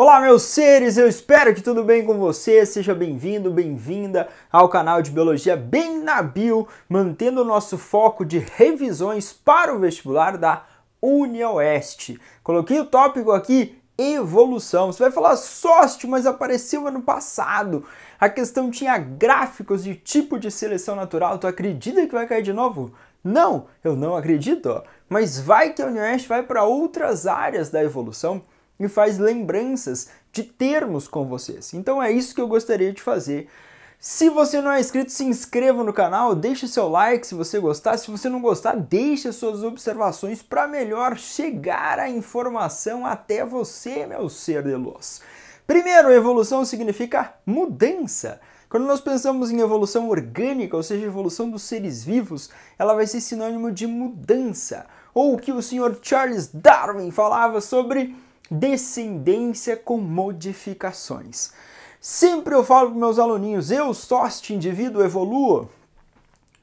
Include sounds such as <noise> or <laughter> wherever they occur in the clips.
Olá, meus seres, eu espero que tudo bem com você. Seja bem-vindo, bem-vinda ao canal de Biologia Bem na Bio, mantendo o nosso foco de revisões para o vestibular da Oeste. Coloquei o tópico aqui evolução. Você vai falar sócio, mas apareceu ano passado. A questão tinha gráficos de tipo de seleção natural. Tu acredita que vai cair de novo? Não, eu não acredito. Mas vai que a Oeste vai para outras áreas da evolução me faz lembranças de termos com vocês. Então é isso que eu gostaria de fazer. Se você não é inscrito, se inscreva no canal, deixe seu like se você gostar. Se você não gostar, deixe suas observações para melhor chegar a informação até você, meu ser de luz. Primeiro, evolução significa mudança. Quando nós pensamos em evolução orgânica, ou seja, evolução dos seres vivos, ela vai ser sinônimo de mudança. Ou o que o senhor Charles Darwin falava sobre descendência com modificações. Sempre eu falo para meus aluninhos, eu, soste indivíduo, evoluo?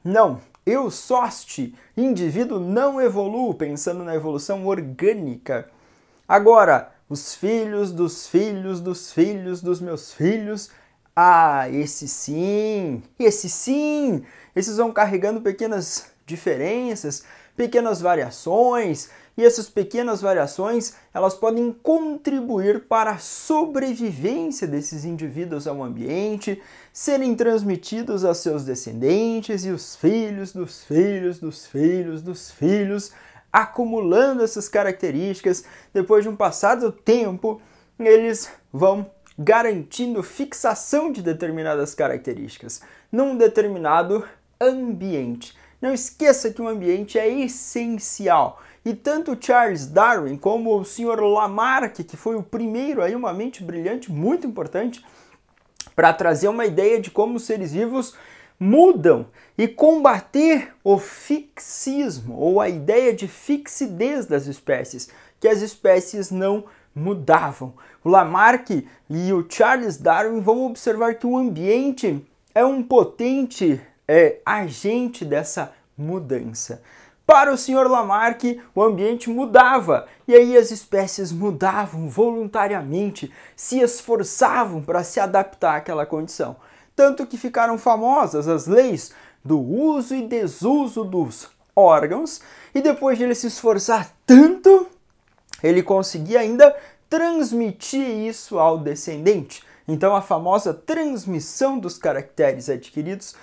Não, eu, soste indivíduo, não evoluo, pensando na evolução orgânica. Agora, os filhos dos filhos dos filhos dos meus filhos, ah, esse sim, esse sim, esses vão carregando pequenas diferenças, pequenas variações, e essas pequenas variações elas podem contribuir para a sobrevivência desses indivíduos ao ambiente, serem transmitidos a seus descendentes e os filhos dos filhos dos filhos dos filhos, acumulando essas características, depois de um passado tempo, eles vão garantindo fixação de determinadas características num determinado ambiente. Não esqueça que o ambiente é essencial. E tanto Charles Darwin como o senhor Lamarck, que foi o primeiro aí, uma mente brilhante, muito importante, para trazer uma ideia de como os seres vivos mudam e combater o fixismo ou a ideia de fixidez das espécies, que as espécies não mudavam. O Lamarck e o Charles Darwin vão observar que o ambiente é um potente é, agente dessa mudança. Para o Sr. Lamarck, o ambiente mudava e aí as espécies mudavam voluntariamente, se esforçavam para se adaptar àquela condição. Tanto que ficaram famosas as leis do uso e desuso dos órgãos, e depois de ele se esforçar tanto, ele conseguia ainda transmitir isso ao descendente. Então, a famosa transmissão dos caracteres adquiridos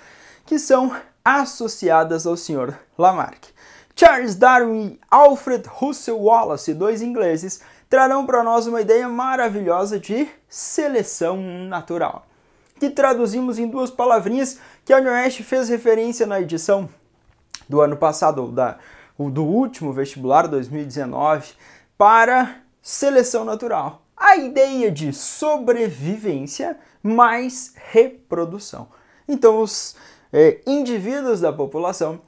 que são associadas ao Sr. Lamarck. Charles Darwin e Alfred Russel Wallace, dois ingleses, trarão para nós uma ideia maravilhosa de seleção natural, que traduzimos em duas palavrinhas que a Unioeste fez referência na edição do ano passado, da, do último vestibular 2019, para seleção natural. A ideia de sobrevivência mais reprodução. Então, os eh, indivíduos da população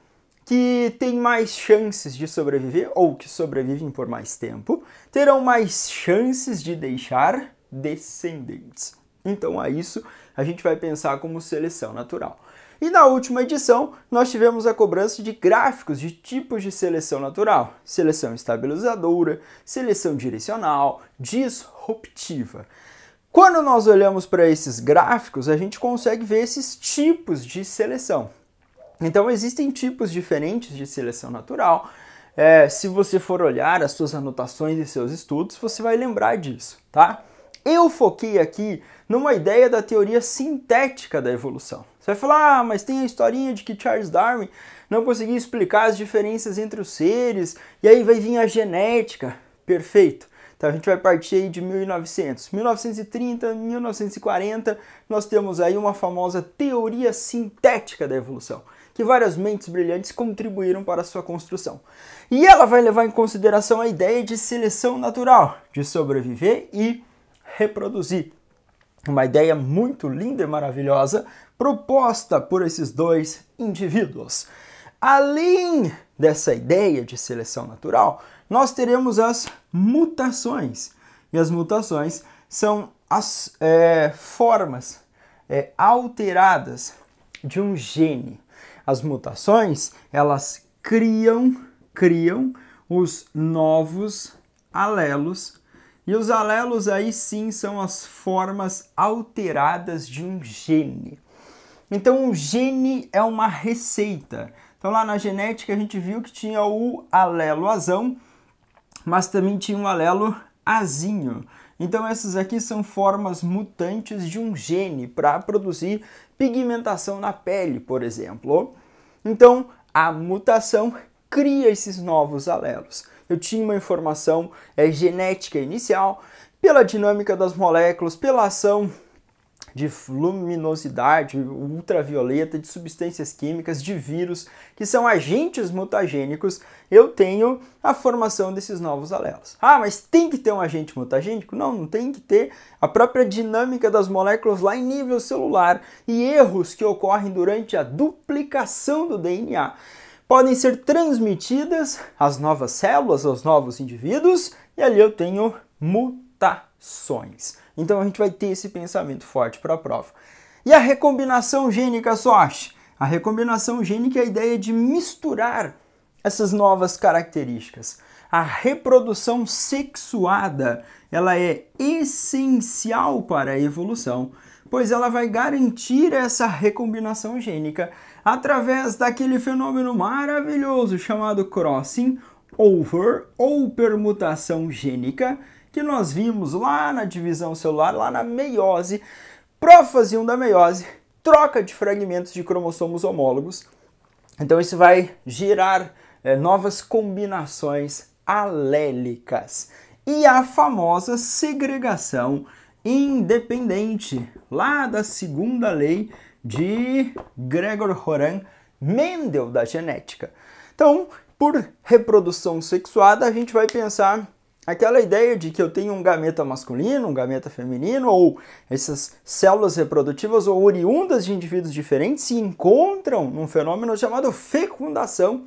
que têm mais chances de sobreviver ou que sobrevivem por mais tempo terão mais chances de deixar descendentes. Então, a isso a gente vai pensar como seleção natural. E na última edição, nós tivemos a cobrança de gráficos de tipos de seleção natural: seleção estabilizadora, seleção direcional, disruptiva. Quando nós olhamos para esses gráficos, a gente consegue ver esses tipos de seleção. Então existem tipos diferentes de seleção natural. É, se você for olhar as suas anotações e seus estudos, você vai lembrar disso, tá? Eu foquei aqui numa ideia da teoria sintética da evolução. Você vai falar, ah, mas tem a historinha de que Charles Darwin não conseguia explicar as diferenças entre os seres, e aí vai vir a genética. Perfeito. Então a gente vai partir aí de 1900. 1930, 1940, nós temos aí uma famosa teoria sintética da evolução que várias mentes brilhantes contribuíram para sua construção. E ela vai levar em consideração a ideia de seleção natural, de sobreviver e reproduzir. Uma ideia muito linda e maravilhosa proposta por esses dois indivíduos. Além dessa ideia de seleção natural, nós teremos as mutações. E as mutações são as é, formas é, alteradas de um gene. As mutações, elas criam, criam os novos alelos. E os alelos aí sim são as formas alteradas de um gene. Então, um gene é uma receita. Então, lá na genética, a gente viu que tinha o alelo azão, mas também tinha um alelo azinho. Então essas aqui são formas mutantes de um gene para produzir pigmentação na pele, por exemplo. Então a mutação cria esses novos alelos. Eu tinha uma informação é, genética inicial, pela dinâmica das moléculas, pela ação de luminosidade ultravioleta, de substâncias químicas, de vírus, que são agentes mutagênicos, eu tenho a formação desses novos alelos. Ah, mas tem que ter um agente mutagênico? Não, não tem que ter. A própria dinâmica das moléculas lá em nível celular e erros que ocorrem durante a duplicação do DNA podem ser transmitidas às novas células, aos novos indivíduos, e ali eu tenho mutações. Então a gente vai ter esse pensamento forte para a prova. E a recombinação gênica, sorte? A recombinação gênica é a ideia de misturar essas novas características. A reprodução sexuada, ela é essencial para a evolução, pois ela vai garantir essa recombinação gênica através daquele fenômeno maravilhoso chamado crossing over ou permutação gênica, que nós vimos lá na divisão celular, lá na meiose, prófase 1 da meiose, troca de fragmentos de cromossomos homólogos. Então isso vai gerar é, novas combinações alélicas e a famosa segregação independente, lá da segunda lei de Gregor Horan Mendel da genética. Então, por reprodução sexuada, a gente vai pensar Aquela ideia de que eu tenho um gameta masculino, um gameta feminino, ou essas células reprodutivas ou oriundas de indivíduos diferentes se encontram num fenômeno chamado fecundação,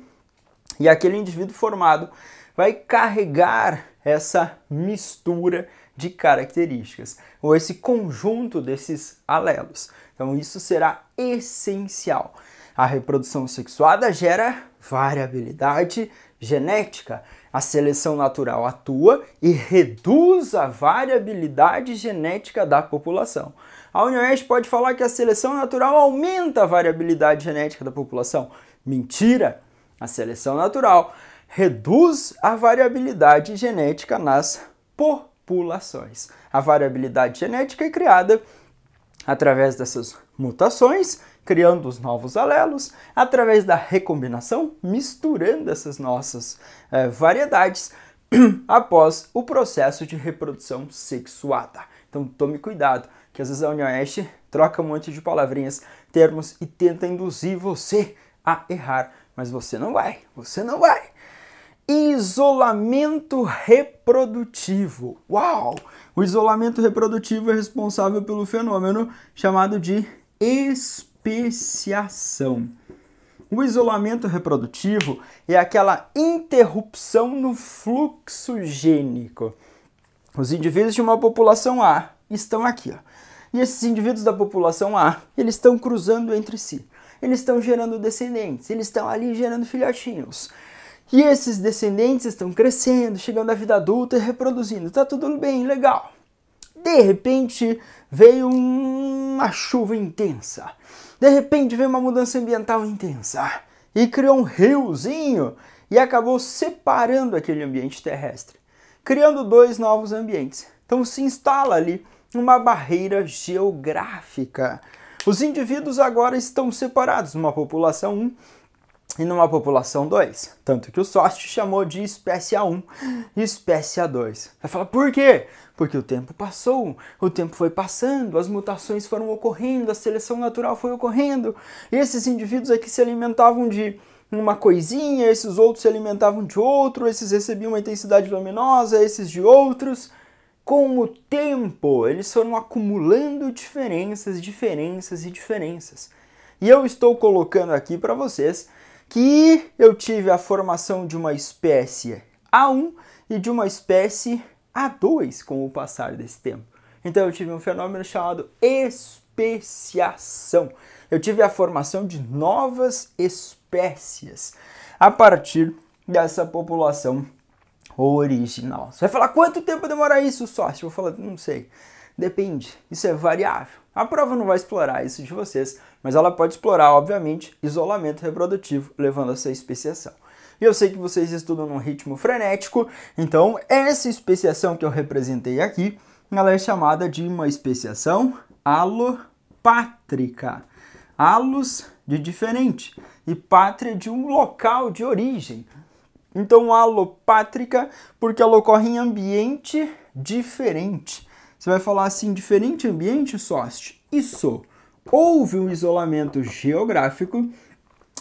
e aquele indivíduo formado vai carregar essa mistura de características, ou esse conjunto desses alelos. Então, isso será essencial. A reprodução sexuada gera variabilidade genética a seleção natural atua e reduz a variabilidade genética da população. A União Unioeste pode falar que a seleção natural aumenta a variabilidade genética da população. Mentira! A seleção natural reduz a variabilidade genética nas populações. A variabilidade genética é criada através dessas mutações criando os novos alelos, através da recombinação, misturando essas nossas é, variedades <clears throat> após o processo de reprodução sexuada. Então tome cuidado, que às vezes a União Oeste troca um monte de palavrinhas, termos e tenta induzir você a errar, mas você não vai, você não vai. Isolamento reprodutivo. Uau! O isolamento reprodutivo é responsável pelo fenômeno chamado de exposição especiação. O isolamento reprodutivo é aquela interrupção no fluxo gênico. Os indivíduos de uma população A estão aqui, ó. E esses indivíduos da população A, eles estão cruzando entre si. Eles estão gerando descendentes, eles estão ali gerando filhotinhos. E esses descendentes estão crescendo, chegando à vida adulta e reproduzindo. Tá tudo bem, legal. De repente, veio uma chuva intensa de repente veio uma mudança ambiental intensa e criou um riozinho e acabou separando aquele ambiente terrestre, criando dois novos ambientes. Então se instala ali uma barreira geográfica. Os indivíduos agora estão separados, uma população 1 e numa população 2. Tanto que o Sost chamou de espécie A1 e espécie A2. Vai falar por quê? Porque o tempo passou, o tempo foi passando, as mutações foram ocorrendo, a seleção natural foi ocorrendo. E esses indivíduos aqui se alimentavam de uma coisinha, esses outros se alimentavam de outro, esses recebiam uma intensidade luminosa, esses de outros. Com o tempo, eles foram acumulando diferenças, diferenças e diferenças. E eu estou colocando aqui para vocês que eu tive a formação de uma espécie A1 e de uma espécie A2 com o passar desse tempo. Então eu tive um fenômeno chamado especiação. Eu tive a formação de novas espécies a partir dessa população original. Você vai falar quanto tempo demora isso, sócio? Eu vou falar, não sei. Depende, isso é variável. A prova não vai explorar isso de vocês, mas ela pode explorar, obviamente, isolamento reprodutivo, levando a essa especiação. E eu sei que vocês estudam num ritmo frenético, então essa especiação que eu representei aqui, ela é chamada de uma especiação alopátrica. Alus de diferente e pátria de um local de origem. Então, alopátrica, porque ela ocorre em ambiente diferente. Você vai falar assim, diferente ambiente, Sost? Isso houve um isolamento geográfico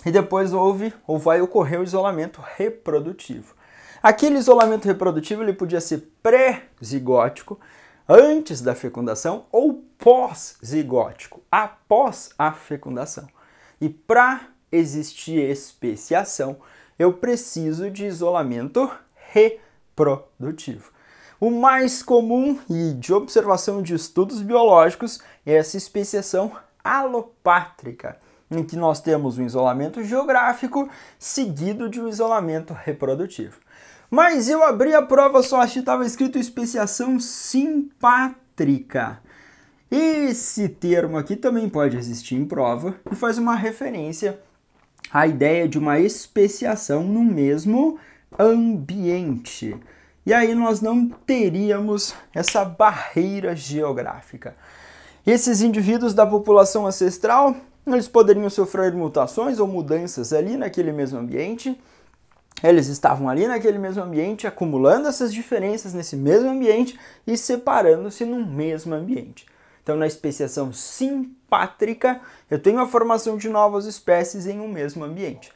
e depois houve ou vai ocorrer o um isolamento reprodutivo. Aquele isolamento reprodutivo ele podia ser pré-zigótico, antes da fecundação, ou pós-zigótico, após a fecundação. E para existir especiação, eu preciso de isolamento reprodutivo. O mais comum e de observação de estudos biológicos é essa especiação alopátrica, em que nós temos um isolamento geográfico seguido de um isolamento reprodutivo. Mas eu abri a prova, só achei que estava escrito especiação simpátrica. Esse termo aqui também pode existir em prova e faz uma referência à ideia de uma especiação no mesmo ambiente. E aí nós não teríamos essa barreira geográfica. Esses indivíduos da população ancestral, eles poderiam sofrer mutações ou mudanças ali naquele mesmo ambiente. Eles estavam ali naquele mesmo ambiente, acumulando essas diferenças nesse mesmo ambiente e separando-se no mesmo ambiente. Então, na especiação simpátrica, eu tenho a formação de novas espécies em um mesmo ambiente.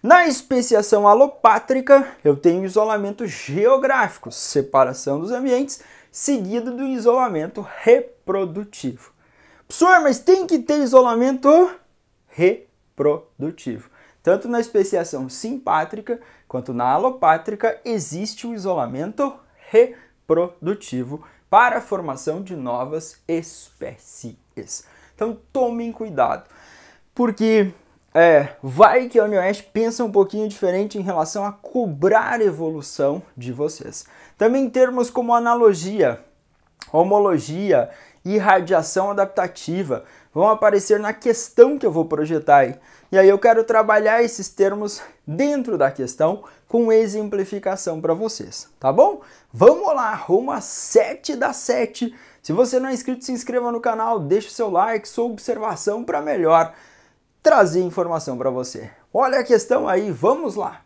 Na especiação alopátrica, eu tenho isolamento geográfico, separação dos ambientes, seguido do isolamento reprodutivo. Pessoal, mas tem que ter isolamento reprodutivo. Tanto na especiação simpátrica quanto na alopátrica existe o isolamento reprodutivo para a formação de novas espécies. Então tomem cuidado, porque é, vai que a UniOeste pensa um pouquinho diferente em relação a cobrar evolução de vocês. Também termos como analogia, homologia e radiação adaptativa vão aparecer na questão que eu vou projetar. aí. E aí eu quero trabalhar esses termos dentro da questão com exemplificação para vocês, tá bom? Vamos lá, rumo a 7 das 7. Se você não é inscrito, se inscreva no canal, deixe seu like, sua observação para melhor trazer informação para você. Olha a questão aí, vamos lá.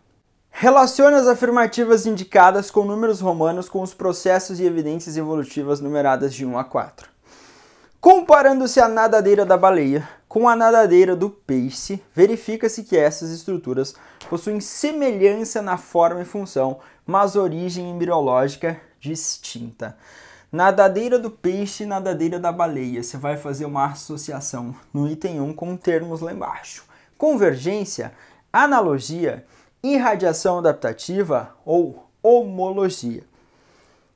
Relacione as afirmativas indicadas com números romanos com os processos e evidências evolutivas numeradas de 1 a 4. Comparando-se a nadadeira da baleia com a nadadeira do peixe, verifica-se que essas estruturas possuem semelhança na forma e função, mas origem embriológica distinta. Nadadeira do peixe e nadadeira da baleia. Você vai fazer uma associação no item 1 com termos lá embaixo. Convergência, analogia, irradiação adaptativa ou homologia.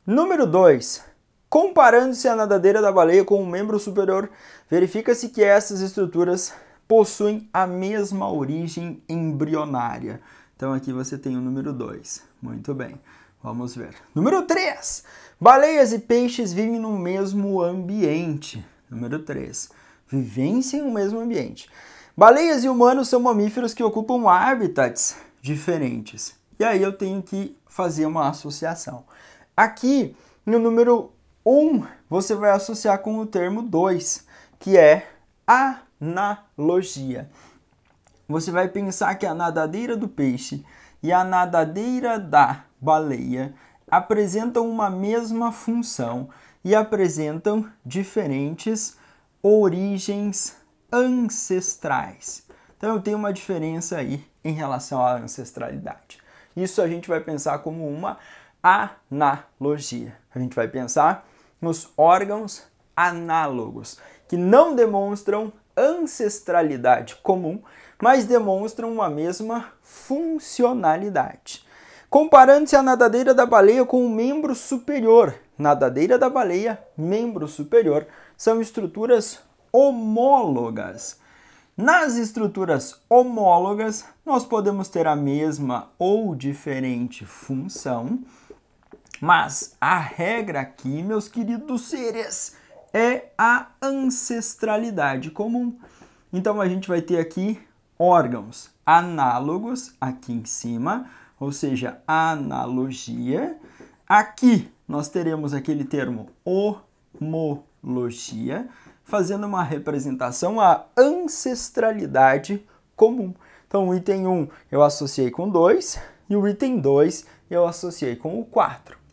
Número 2. Comparando-se a nadadeira da baleia com o um membro superior, verifica-se que essas estruturas possuem a mesma origem embrionária. Então aqui você tem o número 2. Muito bem. Vamos ver. Número 3. Baleias e peixes vivem no mesmo ambiente. Número 3. Vivência em um mesmo ambiente. Baleias e humanos são mamíferos que ocupam hábitats diferentes. E aí eu tenho que fazer uma associação. Aqui no número um você vai associar com o termo dois, que é analogia. Você vai pensar que a nadadeira do peixe e a nadadeira da baleia apresentam uma mesma função e apresentam diferentes origens ancestrais. Então tem uma diferença aí em relação à ancestralidade. Isso a gente vai pensar como uma analogia. A gente vai pensar nos órgãos análogos, que não demonstram ancestralidade comum, mas demonstram uma mesma funcionalidade. Comparando-se a nadadeira da baleia com o membro superior, nadadeira da baleia, membro superior, são estruturas homólogas. Nas estruturas homólogas, nós podemos ter a mesma ou diferente função, mas a regra aqui, meus queridos seres, é a ancestralidade comum. Então a gente vai ter aqui órgãos análogos aqui em cima, ou seja, analogia. Aqui nós teremos aquele termo homologia, fazendo uma representação à ancestralidade comum. Então, o item 1 eu associei com 2 e o item 2 eu associei com o 4.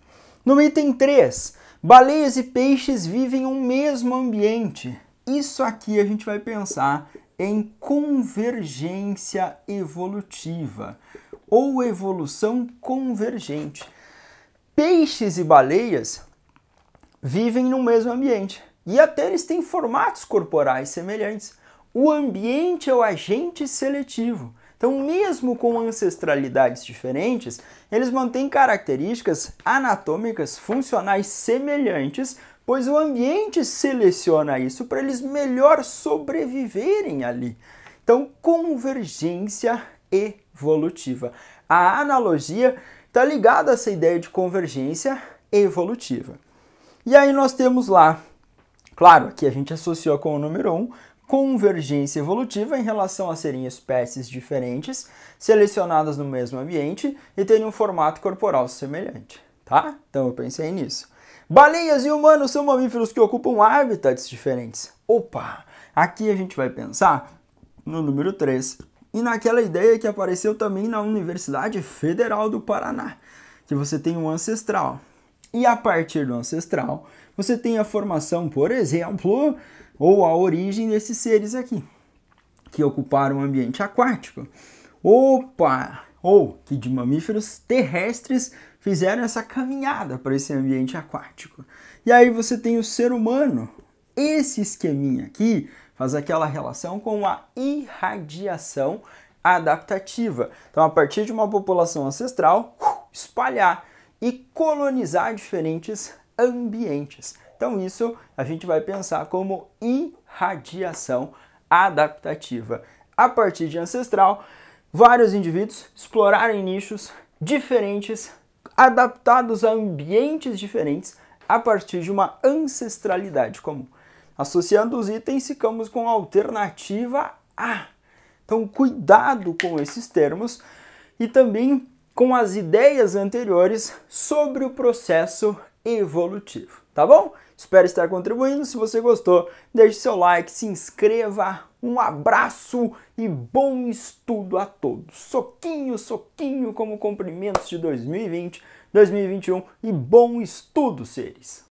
No item 3, baleias e peixes vivem um mesmo ambiente. Isso aqui a gente vai pensar em convergência evolutiva ou evolução convergente. Peixes e baleias vivem no mesmo ambiente e até eles têm formatos corporais semelhantes. O ambiente é o agente seletivo. Então, mesmo com ancestralidades diferentes, eles mantêm características anatômicas funcionais semelhantes, pois o ambiente seleciona isso para eles melhor sobreviverem ali. Então, convergência evolutiva. A analogia está ligada a essa ideia de convergência evolutiva. E aí nós temos lá, claro, aqui a gente associou com o número 1, um, convergência evolutiva em relação a serem espécies diferentes, selecionadas no mesmo ambiente e terem um formato corporal semelhante, tá? Então eu pensei nisso. Baleias e humanos são mamíferos que ocupam hábitats diferentes. Opa! Aqui a gente vai pensar no número 3 e naquela ideia que apareceu também na Universidade Federal do Paraná, que você tem um ancestral. E a partir do ancestral, você tem a formação, por exemplo, ou a origem desses seres aqui, que ocuparam o ambiente aquático. Opa! Ou que de mamíferos terrestres fizeram essa caminhada para esse ambiente aquático. E aí você tem o ser humano. Esse esqueminha aqui faz aquela relação com a irradiação adaptativa. Então, a partir de uma população ancestral, espalhar e colonizar diferentes ambientes. Então, isso a gente vai pensar como irradiação adaptativa. A partir de ancestral, vários indivíduos explorarem nichos diferentes, adaptados a ambientes diferentes, a partir de uma ancestralidade comum. Associando os itens, ficamos com a alternativa A. Então, cuidado com esses termos e também com as ideias anteriores sobre o processo evolutivo, tá bom? Espero estar contribuindo. Se você gostou, deixe seu like, se inscreva. Um abraço e bom estudo a todos. Soquinho, soquinho como cumprimentos de 2020, 2021 e bom estudo, seres.